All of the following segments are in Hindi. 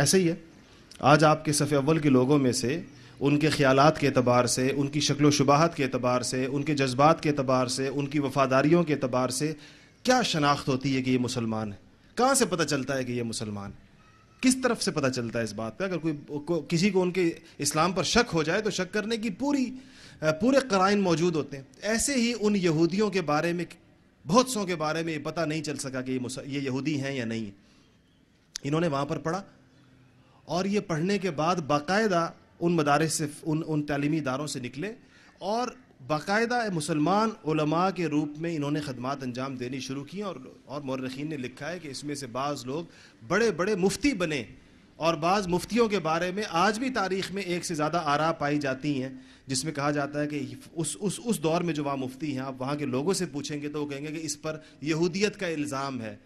ऐसे ही है आज आपके सफ़े अव्वल के लोगों में से उनके ख्याल के अतबार से उनकी शक्ल शुबाहत के अतबार से उनके जज्बात के अतबार से उनकी वफ़ादारियों के अतबार से क्या शनाख्त होती है कि ये मुसलमान है कहाँ से पता चलता है कि ये मुसलमान है किस तरफ से पता चलता है इस बात पर अगर कोई को, किसी को उनके इस्लाम पर शक हो जाए तो शक करने की पूरी पूरे कराइन मौजूद होते हैं ऐसे ही उन यहूदियों के बारे में बहुत सौ के बारे में पता नहीं चल सका कि ये ये यहूदी हैं या नहीं इन्होंने वहाँ पर पढ़ा और ये पढ़ने के बाद बाकायदा उन मदारस से उन उन तलीमी इदारों से निकले और बाकायदा मुसलमान उलमा के रूप में इन्होंने खदमात अंजाम देनी शुरू की और और मौरखीन ने लिखा है कि इसमें से बाज़ लोग बड़े बड़े मुफ्ती बने और बाज़ मुफ्तियों के बारे में आज भी तारीख में एक से ज़्यादा आरा पाई जाती हैं जिसमें कहा जाता है कि उस उस उस दौर में जो वहाँ मुफ्ती हैं आप वहाँ के लोगों से पूछेंगे तो वो कहेंगे कि इस पर यहूदियत का इल्ज़ाम है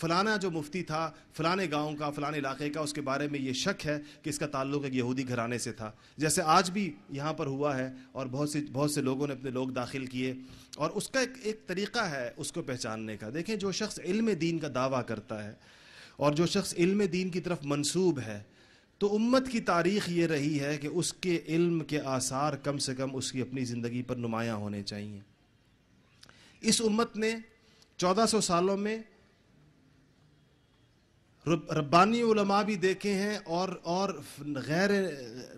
फ़लाना जो मुफ्ती था फ़लाने गांव का फ़लाने इलाके का उसके बारे में ये शक है कि इसका ताल्लुक़ एक यहूदी घराने से था जैसे आज भी यहाँ पर हुआ है और बहुत से बहुत से लोगों ने अपने लोग दाखिल किए और उसका एक एक तरीक़ा है उसको पहचानने का देखें जो शख्स इल्म दीन का दावा करता है और जो शख्स इल्म दीन की तरफ मनसूब है तो उम्मत की तारीख ये रही है कि उसके इल्म के आसार कम से कम उसकी अपनी ज़िंदगी पर नुमाया होने चाहिए इस उम्मत ने 1400 सालों में रब्बानी उलमा भी देखे हैं और और गैर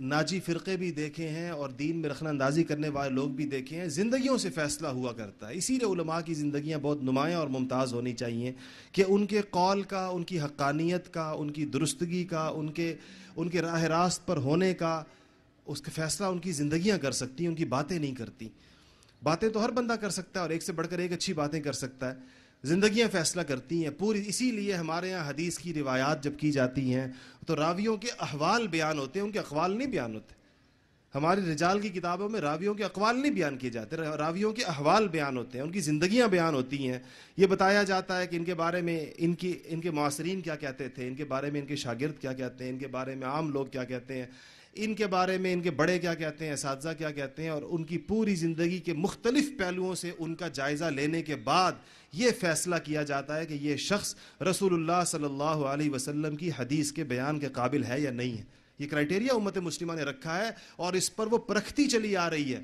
नाजी फ़िरक़े भी देखे हैं और दीन में रखना अंदाजी करने वाले लोग भी देखे हैं ज़िंदगियों से फ़ैसला हुआ करता है इसीलिए उलमा की ज़िंदियाँ बहुत नुमायाँ और मुमताज़ होनी चाहिए कि उनके कौल का उनकी हक्कानियत का उनकी दुरुस्तगी का उनके उनके राह रास्त पर होने का उसके फ़ैसला उनकी ज़िंदियाँ कर सकती उनकी बातें नहीं करती बातें तो हर बंदा कर सकता है और एक से बढ़कर एक अच्छी बातें कर सकता है जिंदगियां फ़ैसला करती हैं पूरी इसीलिए हमारे यहाँ हदीस की रिवायात जब की जाती हैं तो रावियों के अहवाल बयान होते हैं उनके अखवाल नहीं बयान होते हमारी रिजाल की किताबों में रावियों के अकवाल नहीं बयान किए जाते रावियों के अहवाल बयान होते हैं उनकी जिंदगियां बयान होती हैं ये बताया जाता है कि इनके बारे में इनकी इनके मासरीन क्या कहते थे इनके बारे में इनके शागिर्द क्या कहते हैं इनके बारे में आम लोग क्या कहते हैं इनके बारे में इनके बड़े क्या कहते हैं इस क्या कहते हैं और उनकी पूरी ज़िंदगी के मुख्तलिफ पहलुओं से उनका जायज़ा लेने के बाद ये फ़ैसला किया जाता है कि ये शख्स रसूल सल्ला वसलम की हदीस के बयान के काबिल है या नहीं है ये क्राइटेरिया उम्मत मुस्लिमा ने रखा है और इस पर वो परखती चली आ रही है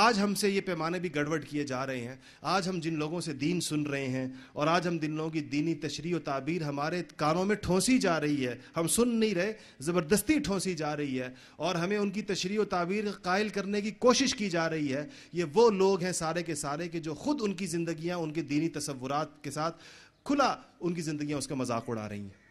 आज हमसे ये पैमाने भी गड़बड़ किए जा रहे हैं आज हम जिन लोगों से दीन सुन रहे हैं और आज हम दिन लोगों की दीनी तशरी ताबीर हमारे कानों में ठोंसी जा रही है हम सुन नहीं रहे ज़बरदस्ती ठोंसी जा रही है और हमें उनकी तशरी ताबीर कायल करने की कोशिश की जा रही है ये वो लोग हैं सारे के सारे के जो ख़ुद उनकी ज़िंदियाँ उनके दीनी तस्वुरा के साथ खुला उनकी ज़िंदियाँ उसका मजाक उड़ा रही हैं